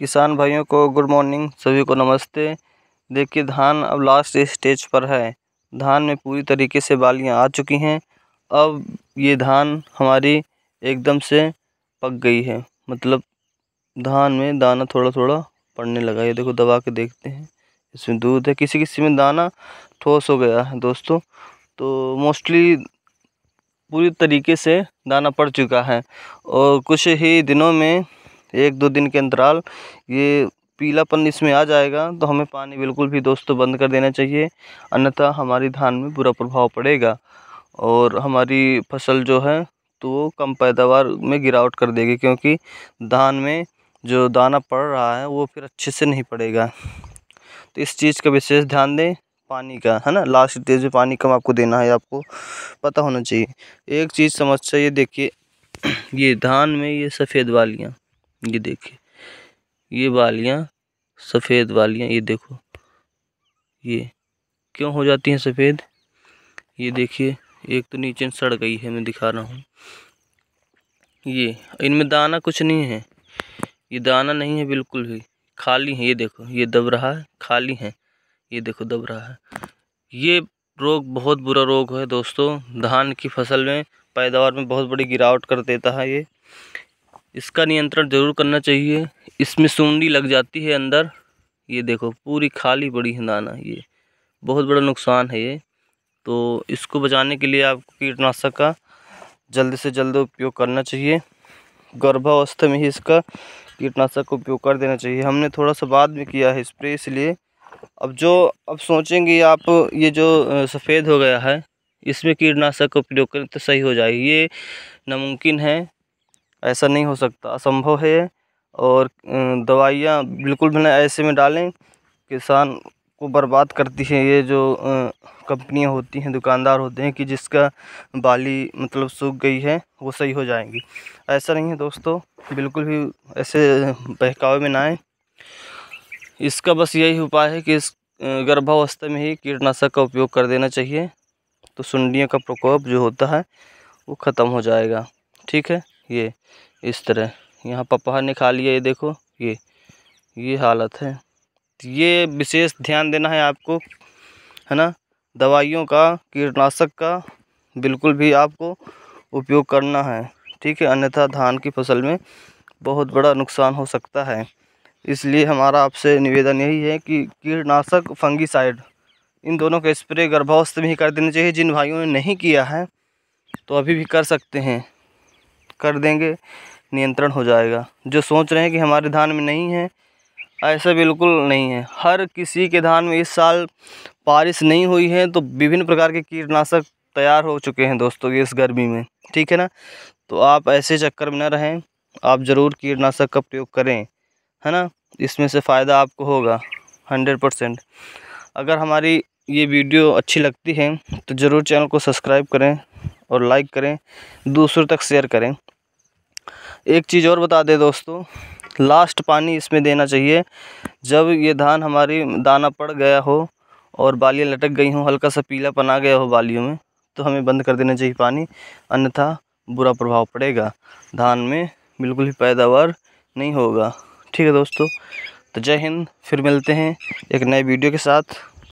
किसान भाइयों को गुड मॉर्निंग सभी को नमस्ते देखिए धान अब लास्ट स्टेज पर है धान में पूरी तरीके से बालियां आ चुकी हैं अब ये धान हमारी एकदम से पक गई है मतलब धान में दाना थोड़ा थोड़ा पड़ने लगा ये देखो दबा के देखते हैं इसमें दूध है किसी किसी में दाना ठोस हो गया है दोस्तों तो मोस्टली पूरी तरीके से दाना पड़ चुका है और कुछ ही दिनों में एक दो दिन के अंतराल ये पीलापन इसमें आ जाएगा तो हमें पानी बिल्कुल भी दोस्तों तो बंद कर देना चाहिए अन्यथा हमारी धान में बुरा प्रभाव पड़ेगा और हमारी फसल जो है तो वो कम पैदावार में गिरावट कर देगी क्योंकि धान में जो दाना पड़ रहा है वो फिर अच्छे से नहीं पड़ेगा तो इस चीज़ का विशेष ध्यान दें पानी का है ना लास्ट स्टेज में पानी कम आपको देना है आपको पता होना चाहिए एक चीज़ समस्या ये देखिए ये धान में ये सफ़ेद वालियाँ ये देखिए ये बालियाँ सफ़ेद बालियाँ ये देखो ये क्यों हो जाती हैं सफ़ेद ये देखिए एक तो नीचे सड़ गई है मैं दिखा रहा हूँ ये इनमें दाना कुछ नहीं है ये दाना नहीं है बिल्कुल भी खाली है ये देखो ये दब रहा है खाली है ये देखो दब रहा है ये रोग बहुत बुरा रोग है दोस्तों धान की फसल में पैदावार में बहुत बड़ी गिरावट कर देता है ये इसका नियंत्रण ज़रूर करना चाहिए इसमें सूंडी लग जाती है अंदर ये देखो पूरी खाली पड़ी है दाना ये बहुत बड़ा नुकसान है ये तो इसको बचाने के लिए आपको कीटनाशक का जल्द से जल्द उपयोग करना चाहिए गर्भावस्था में ही इसका कीटनाशक का उपयोग कर देना चाहिए हमने थोड़ा सा बाद में किया है स्प्रे इसलिए अब जो अब सोचेंगे आप ये जो सफ़ेद हो गया है इसमें कीटनाशक का उपयोग करें तो सही हो जाए ये नामुमकिन है ऐसा नहीं हो सकता असंभव है और दवाइयाँ बिल्कुल भी ना ऐसे में डालें किसान को बर्बाद करती हैं ये जो कंपनियाँ होती हैं दुकानदार होते हैं कि जिसका बाली मतलब सूख गई है वो सही हो जाएंगी ऐसा नहीं है दोस्तों बिल्कुल भी ऐसे बहकावे में ना आए इसका बस यही उपाय है कि इस गर्भावस्था में ही कीटनाशक का उपयोग कर देना चाहिए तो सुंडियों का प्रकोप जो होता है वो ख़त्म हो जाएगा ठीक है ये इस तरह यहाँ पपहा निकाल लिया ये देखो ये ये हालत है ये विशेष ध्यान देना है आपको है ना दवाइयों का कीटनाशक का बिल्कुल भी आपको उपयोग करना है ठीक है अन्यथा धान की फसल में बहुत बड़ा नुकसान हो सकता है इसलिए हमारा आपसे निवेदन यही है कि कीटनाशक फंगीसाइड इन दोनों का स्प्रे गर्भावस्था में ही कर देना चाहिए जिन भाइयों ने नहीं किया है तो अभी भी कर सकते हैं कर देंगे नियंत्रण हो जाएगा जो सोच रहे हैं कि हमारे धान में नहीं है ऐसा बिल्कुल नहीं है हर किसी के धान में इस साल बारिश नहीं हुई है तो विभिन्न प्रकार के कीटनाशक तैयार हो चुके हैं दोस्तों इस गर्मी में ठीक है ना तो आप ऐसे चक्कर में ना रहें आप ज़रूर कीटनाशक का प्रयोग करें है ना इसमें से फ़ायदा आपको होगा हंड्रेड परसेंट अगर हमारी ये वीडियो अच्छी लगती है तो ज़रूर चैनल को सब्सक्राइब करें और लाइक करें दूसरों तक शेयर करें एक चीज़ और बता दें दोस्तों लास्ट पानी इसमें देना चाहिए जब ये धान हमारी दाना पड़ गया हो और बालियाँ लटक गई हों हल्का सा पीला पना गया हो बालियों में तो हमें बंद कर देना चाहिए पानी अन्यथा बुरा प्रभाव पड़ेगा धान में बिल्कुल ही पैदावार नहीं होगा ठीक है दोस्तों तो जय हिंद फिर मिलते हैं एक नए वीडियो के साथ